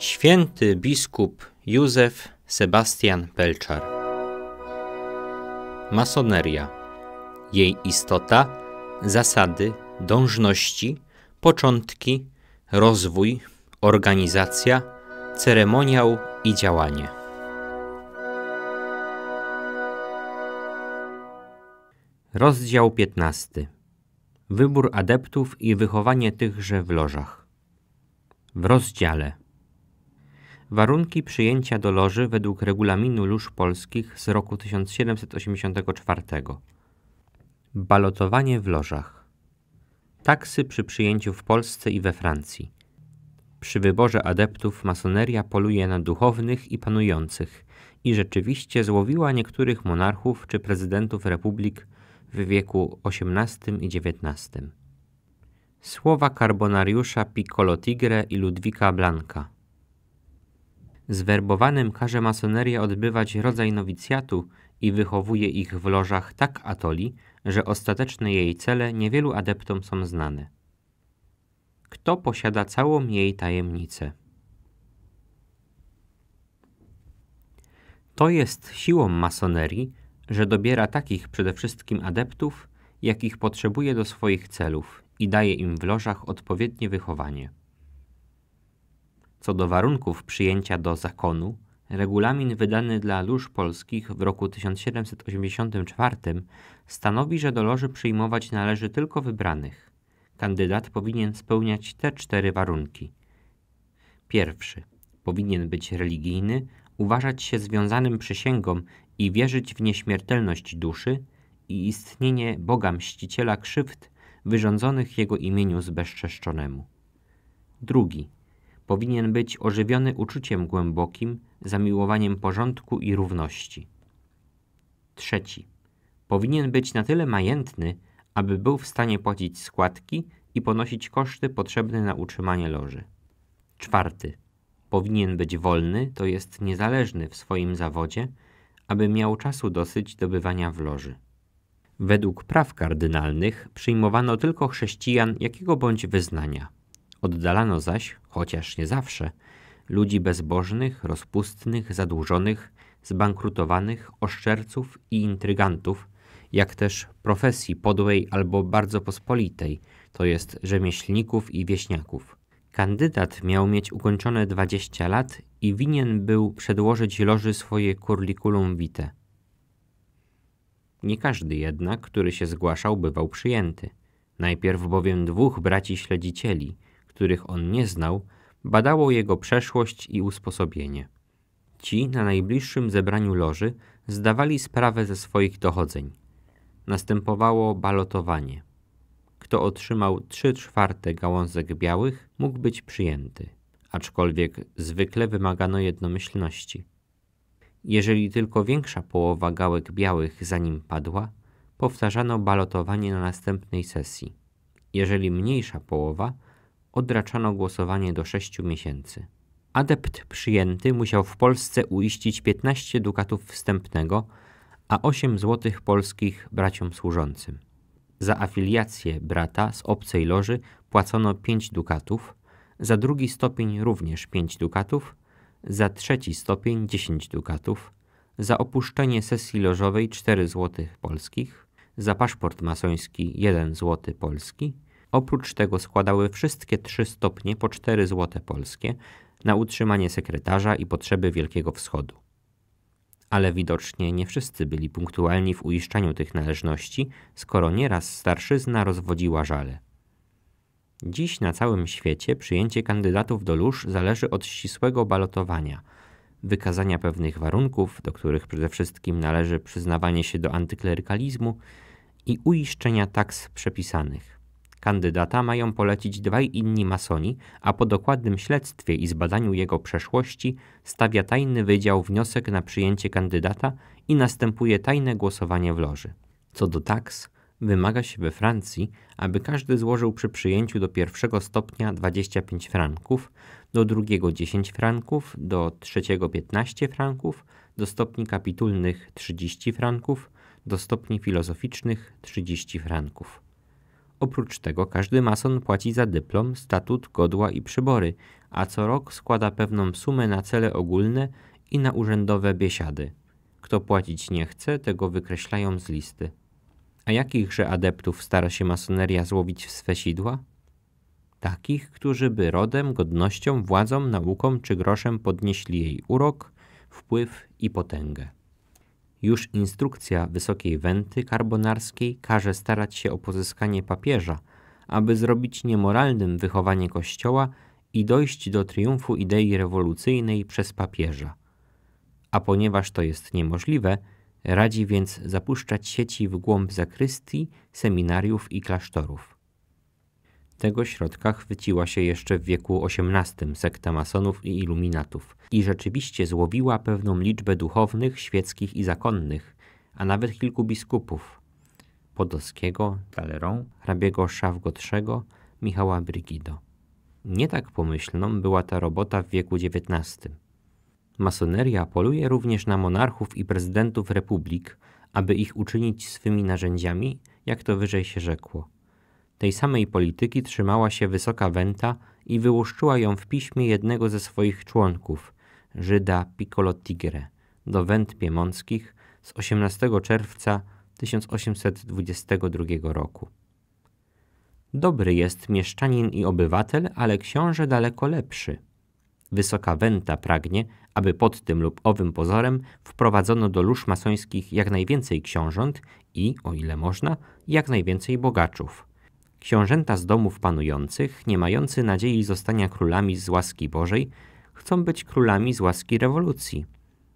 Święty biskup Józef Sebastian Pelczar. Masoneria. Jej istota, zasady, dążności, początki, rozwój, organizacja, ceremoniał i działanie. Rozdział 15. Wybór adeptów i wychowanie tychże w lożach. W rozdziale Warunki przyjęcia do loży według regulaminu lóż polskich z roku 1784. Balotowanie w lożach. Taksy przy przyjęciu w Polsce i we Francji. Przy wyborze adeptów masoneria poluje na duchownych i panujących i rzeczywiście złowiła niektórych monarchów czy prezydentów republik w wieku XVIII i XIX. Słowa karbonariusza Piccolo Tigre i Ludwika Blanka. Zwerbowanym każe masoneria odbywać rodzaj nowicjatu i wychowuje ich w lożach tak atoli, że ostateczne jej cele niewielu adeptom są znane. Kto posiada całą jej tajemnicę? To jest siłą masonerii, że dobiera takich przede wszystkim adeptów, jakich potrzebuje do swoich celów i daje im w lożach odpowiednie wychowanie. Co do warunków przyjęcia do zakonu, regulamin wydany dla lóż polskich w roku 1784 stanowi, że do loży przyjmować należy tylko wybranych. Kandydat powinien spełniać te cztery warunki. Pierwszy. Powinien być religijny, uważać się związanym przysięgą i wierzyć w nieśmiertelność duszy i istnienie Boga Mściciela krzywd wyrządzonych Jego imieniu zbezczeszczonemu. Drugi powinien być ożywiony uczuciem głębokim, zamiłowaniem porządku i równości. Trzeci. Powinien być na tyle majętny, aby był w stanie płacić składki i ponosić koszty potrzebne na utrzymanie loży. Czwarty. Powinien być wolny, to jest niezależny w swoim zawodzie, aby miał czasu dosyć dobywania w loży. Według praw kardynalnych przyjmowano tylko chrześcijan jakiego bądź wyznania. Oddalano zaś, chociaż nie zawsze, ludzi bezbożnych, rozpustnych, zadłużonych, zbankrutowanych, oszczerców i intrygantów, jak też profesji podłej albo bardzo pospolitej, to jest rzemieślników i wieśniaków. Kandydat miał mieć ukończone 20 lat i winien był przedłożyć loży swoje curriculum vitae. Nie każdy jednak, który się zgłaszał, bywał przyjęty. Najpierw bowiem dwóch braci śledzicieli – których on nie znał, badało jego przeszłość i usposobienie. Ci na najbliższym zebraniu loży zdawali sprawę ze swoich dochodzeń. Następowało balotowanie. Kto otrzymał trzy czwarte gałązek białych, mógł być przyjęty, aczkolwiek zwykle wymagano jednomyślności. Jeżeli tylko większa połowa gałek białych za nim padła, powtarzano balotowanie na następnej sesji. Jeżeli mniejsza połowa, odraczano głosowanie do sześciu miesięcy. Adept przyjęty musiał w Polsce uiścić 15 dukatów wstępnego, a 8 złotych polskich braciom służącym. Za afiliację brata z obcej loży płacono 5 dukatów, za drugi stopień również 5 dukatów, za trzeci stopień 10 dukatów, za opuszczenie sesji lożowej 4 złotych polskich, za paszport masoński 1 złoty polski, Oprócz tego składały wszystkie trzy stopnie po 4 złote polskie na utrzymanie sekretarza i potrzeby Wielkiego Wschodu. Ale widocznie nie wszyscy byli punktualni w uiszczaniu tych należności, skoro nieraz starszyzna rozwodziła żale. Dziś na całym świecie przyjęcie kandydatów do lóż zależy od ścisłego balotowania, wykazania pewnych warunków, do których przede wszystkim należy przyznawanie się do antyklerykalizmu i uiszczenia taks przepisanych. Kandydata mają polecić dwaj inni masoni, a po dokładnym śledztwie i zbadaniu jego przeszłości stawia tajny wydział wniosek na przyjęcie kandydata i następuje tajne głosowanie w loży. Co do tax, wymaga się we Francji, aby każdy złożył przy przyjęciu do pierwszego stopnia 25 franków, do drugiego 10 franków, do trzeciego 15 franków, do stopni kapitulnych 30 franków, do stopni filozoficznych 30 franków. Oprócz tego każdy mason płaci za dyplom, statut, godła i przybory, a co rok składa pewną sumę na cele ogólne i na urzędowe biesiady. Kto płacić nie chce, tego wykreślają z listy. A jakichże adeptów stara się masoneria złowić w swe sidła? Takich, którzy by rodem, godnością, władzą, nauką czy groszem podnieśli jej urok, wpływ i potęgę. Już instrukcja Wysokiej Wenty Karbonarskiej każe starać się o pozyskanie papieża, aby zrobić niemoralnym wychowanie Kościoła i dojść do triumfu idei rewolucyjnej przez papieża. A ponieważ to jest niemożliwe, radzi więc zapuszczać sieci w głąb zakrystii, seminariów i klasztorów. Tego środka chwyciła się jeszcze w wieku XVIII sekta masonów i iluminatów i rzeczywiście złowiła pewną liczbę duchownych, świeckich i zakonnych, a nawet kilku biskupów Podolskiego, Talerą, hrabiego Szafgotrzego, Michała Brygido. Nie tak pomyślną była ta robota w wieku XIX. Masoneria poluje również na monarchów i prezydentów republik, aby ich uczynić swymi narzędziami, jak to wyżej się rzekło. Tej samej polityki trzymała się Wysoka Wenta i wyłuszczyła ją w piśmie jednego ze swoich członków, Żyda Piccolo Tigre, do Węd Piemonskich z 18 czerwca 1822 roku. Dobry jest mieszczanin i obywatel, ale książę daleko lepszy. Wysoka Wenta pragnie, aby pod tym lub owym pozorem wprowadzono do lóż masońskich jak najwięcej książąt i, o ile można, jak najwięcej bogaczów – Książęta z domów panujących, nie mający nadziei zostania królami z łaski Bożej, chcą być królami z łaski rewolucji.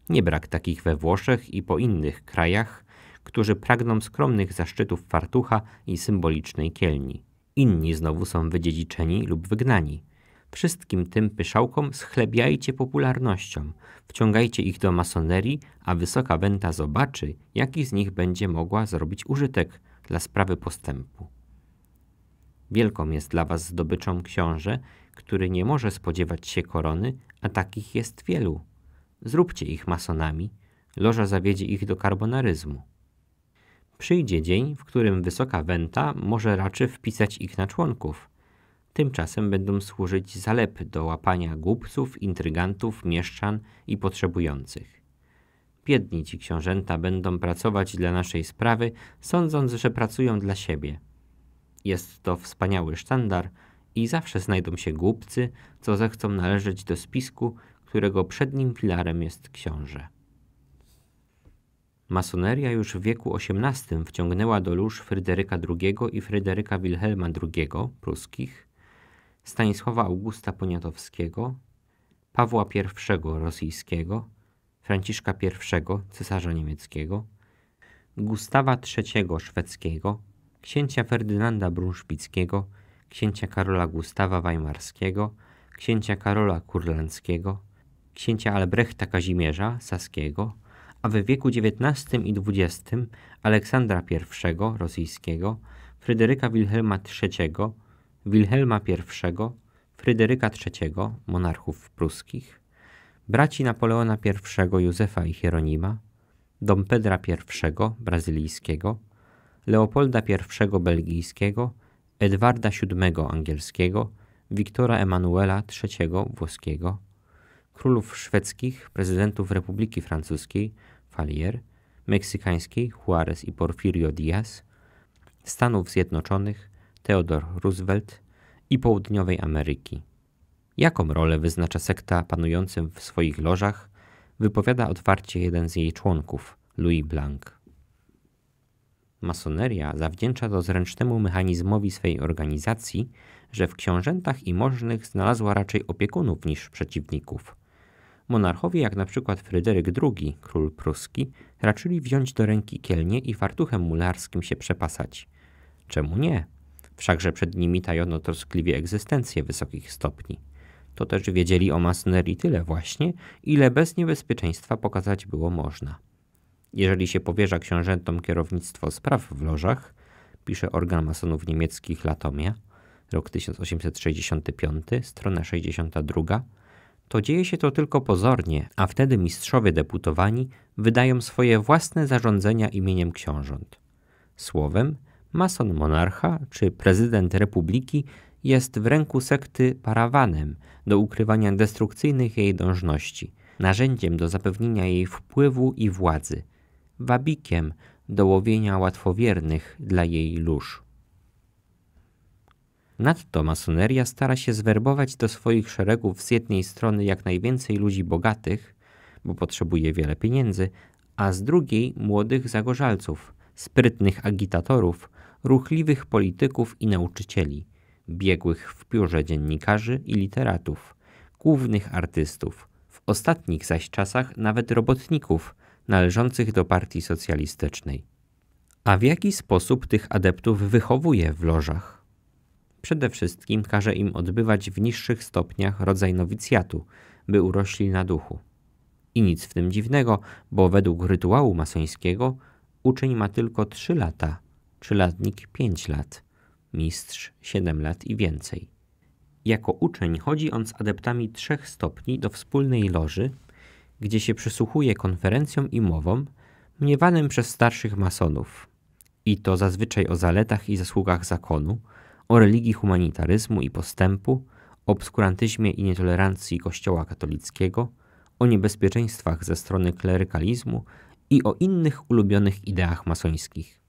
Nie brak takich we Włoszech i po innych krajach, którzy pragną skromnych zaszczytów fartucha i symbolicznej kielni. Inni znowu są wydziedziczeni lub wygnani. Wszystkim tym pyszałkom schlebiajcie popularnością, wciągajcie ich do masonerii, a wysoka wenta zobaczy, jaki z nich będzie mogła zrobić użytek dla sprawy postępu. Wielką jest dla was zdobyczą książę, który nie może spodziewać się korony, a takich jest wielu. Zróbcie ich masonami, loża zawiedzie ich do karbonaryzmu. Przyjdzie dzień, w którym wysoka wenta może raczy wpisać ich na członków. Tymczasem będą służyć zalepy do łapania głupców, intrygantów, mieszczan i potrzebujących. Biedni ci książęta będą pracować dla naszej sprawy, sądząc, że pracują dla siebie – jest to wspaniały sztandar i zawsze znajdą się głupcy, co zechcą należeć do spisku, którego przednim filarem jest książę. Masoneria już w wieku XVIII wciągnęła do lóż Fryderyka II i Fryderyka Wilhelma II pruskich, Stanisława Augusta Poniatowskiego, Pawła I rosyjskiego, Franciszka I cesarza niemieckiego, Gustawa III szwedzkiego, księcia Ferdynanda Brunszpickiego, księcia Karola Gustawa Weimarskiego, księcia Karola Kurlandzkiego, księcia Albrechta Kazimierza Saskiego, a w wieku XIX i XX Aleksandra I rosyjskiego, Fryderyka Wilhelma III, Wilhelma I, Fryderyka III, monarchów pruskich, braci Napoleona I Józefa i Hieronima, dom Pedra I brazylijskiego, Leopolda I belgijskiego, Edwarda VII angielskiego, Wiktora Emanuela III włoskiego, królów szwedzkich, prezydentów Republiki Francuskiej Falier, meksykańskiej Juarez i Porfirio Diaz, Stanów Zjednoczonych Theodor Roosevelt i Południowej Ameryki. Jaką rolę wyznacza sekta panującym w swoich lożach, wypowiada otwarcie jeden z jej członków, Louis Blanc. Masoneria zawdzięcza to zręcznemu mechanizmowi swej organizacji, że w książętach i możnych znalazła raczej opiekunów niż przeciwników. Monarchowie, jak na przykład Fryderyk II, król pruski, raczyli wziąć do ręki kielnie i fartuchem mularskim się przepasać. Czemu nie? Wszakże przed nimi tajono troskliwie egzystencję wysokich stopni. To też wiedzieli o masonerii tyle właśnie, ile bez niebezpieczeństwa pokazać było można. Jeżeli się powierza książętom kierownictwo spraw w lożach, pisze organ masonów niemieckich Latomia, rok 1865, strona 62, to dzieje się to tylko pozornie, a wtedy mistrzowie deputowani wydają swoje własne zarządzenia imieniem książąt. Słowem, mason monarcha czy prezydent republiki jest w ręku sekty parawanem do ukrywania destrukcyjnych jej dążności, narzędziem do zapewnienia jej wpływu i władzy – wabikiem do łowienia łatwowiernych dla jej lóż. Nadto masoneria stara się zwerbować do swoich szeregów z jednej strony jak najwięcej ludzi bogatych, bo potrzebuje wiele pieniędzy, a z drugiej młodych zagorzalców, sprytnych agitatorów, ruchliwych polityków i nauczycieli, biegłych w piórze dziennikarzy i literatów, głównych artystów, w ostatnich zaś czasach nawet robotników, należących do partii socjalistycznej. A w jaki sposób tych adeptów wychowuje w lożach? Przede wszystkim każe im odbywać w niższych stopniach rodzaj nowicjatu, by urośli na duchu. I nic w tym dziwnego, bo według rytuału masońskiego uczeń ma tylko 3 lata, trzylatnik 5 lat, mistrz 7 lat i więcej. Jako uczeń chodzi on z adeptami trzech stopni do wspólnej loży – gdzie się przysłuchuje konferencjom i mowom mniewanym przez starszych masonów, i to zazwyczaj o zaletach i zasługach zakonu, o religii humanitaryzmu i postępu, obskurantyzmie i nietolerancji Kościoła katolickiego, o niebezpieczeństwach ze strony klerykalizmu i o innych ulubionych ideach masońskich.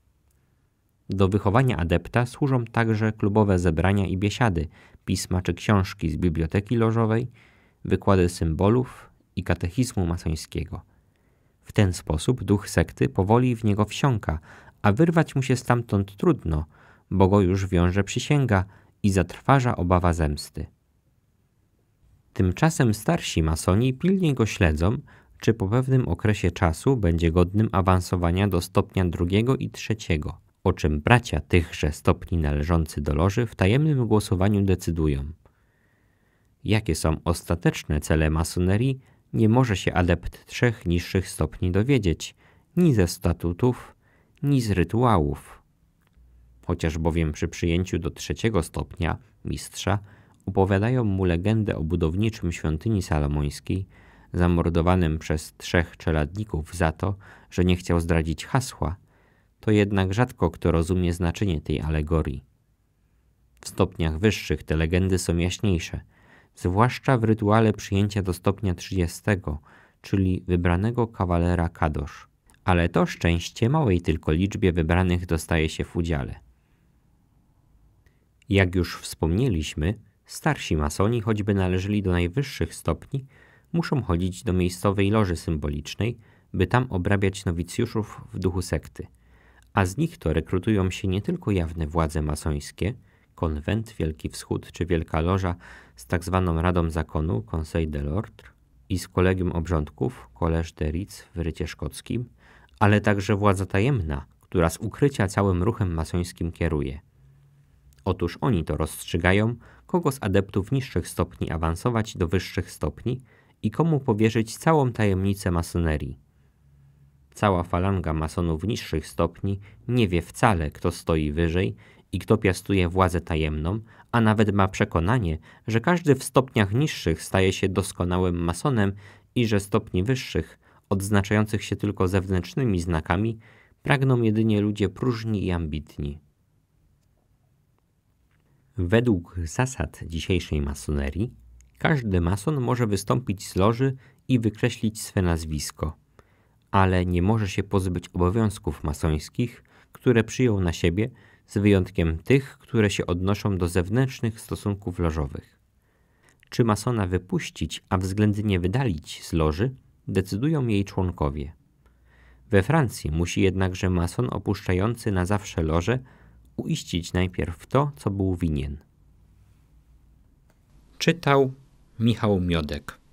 Do wychowania adepta służą także klubowe zebrania i biesiady, pisma czy książki z biblioteki lożowej, wykłady symbolów, i katechizmu masońskiego. W ten sposób duch sekty powoli w niego wsiąka, a wyrwać mu się stamtąd trudno, bo go już wiąże przysięga i zatrważa obawa zemsty. Tymczasem starsi masoni pilnie go śledzą, czy po pewnym okresie czasu będzie godnym awansowania do stopnia drugiego i trzeciego, o czym bracia tychże stopni należący do loży w tajemnym głosowaniu decydują. Jakie są ostateczne cele masonerii, nie może się adept trzech niższych stopni dowiedzieć ni ze statutów, ni z rytuałów. Chociaż bowiem przy przyjęciu do trzeciego stopnia mistrza opowiadają mu legendę o budowniczym świątyni salomońskiej, zamordowanym przez trzech czeladników za to, że nie chciał zdradzić hasła, to jednak rzadko kto rozumie znaczenie tej alegorii. W stopniach wyższych te legendy są jaśniejsze – zwłaszcza w rytuale przyjęcia do stopnia 30, czyli wybranego kawalera kadosz. Ale to szczęście małej tylko liczbie wybranych dostaje się w udziale. Jak już wspomnieliśmy, starsi masoni, choćby należeli do najwyższych stopni, muszą chodzić do miejscowej loży symbolicznej, by tam obrabiać nowicjuszów w duchu sekty. A z nich to rekrutują się nie tylko jawne władze masońskie – konwent, Wielki Wschód czy Wielka Loża z tak zwaną Radą Zakonu, Conseil de l'Ordre i z Kolegium Obrządków, Collège de Ritz w Rycie Szkockim, ale także władza tajemna, która z ukrycia całym ruchem masońskim kieruje. Otóż oni to rozstrzygają, kogo z adeptów niższych stopni awansować do wyższych stopni i komu powierzyć całą tajemnicę masonerii. Cała falanga masonów niższych stopni nie wie wcale, kto stoi wyżej i kto piastuje władzę tajemną, a nawet ma przekonanie, że każdy w stopniach niższych staje się doskonałym masonem i że stopni wyższych, odznaczających się tylko zewnętrznymi znakami, pragną jedynie ludzie próżni i ambitni. Według zasad dzisiejszej masonerii, każdy mason może wystąpić z loży i wykreślić swe nazwisko, ale nie może się pozbyć obowiązków masońskich, które przyjął na siebie z wyjątkiem tych, które się odnoszą do zewnętrznych stosunków lożowych. Czy masona wypuścić, a względnie wydalić z loży, decydują jej członkowie. We Francji musi jednakże mason opuszczający na zawsze loże uiścić najpierw to, co był winien. Czytał Michał Miodek.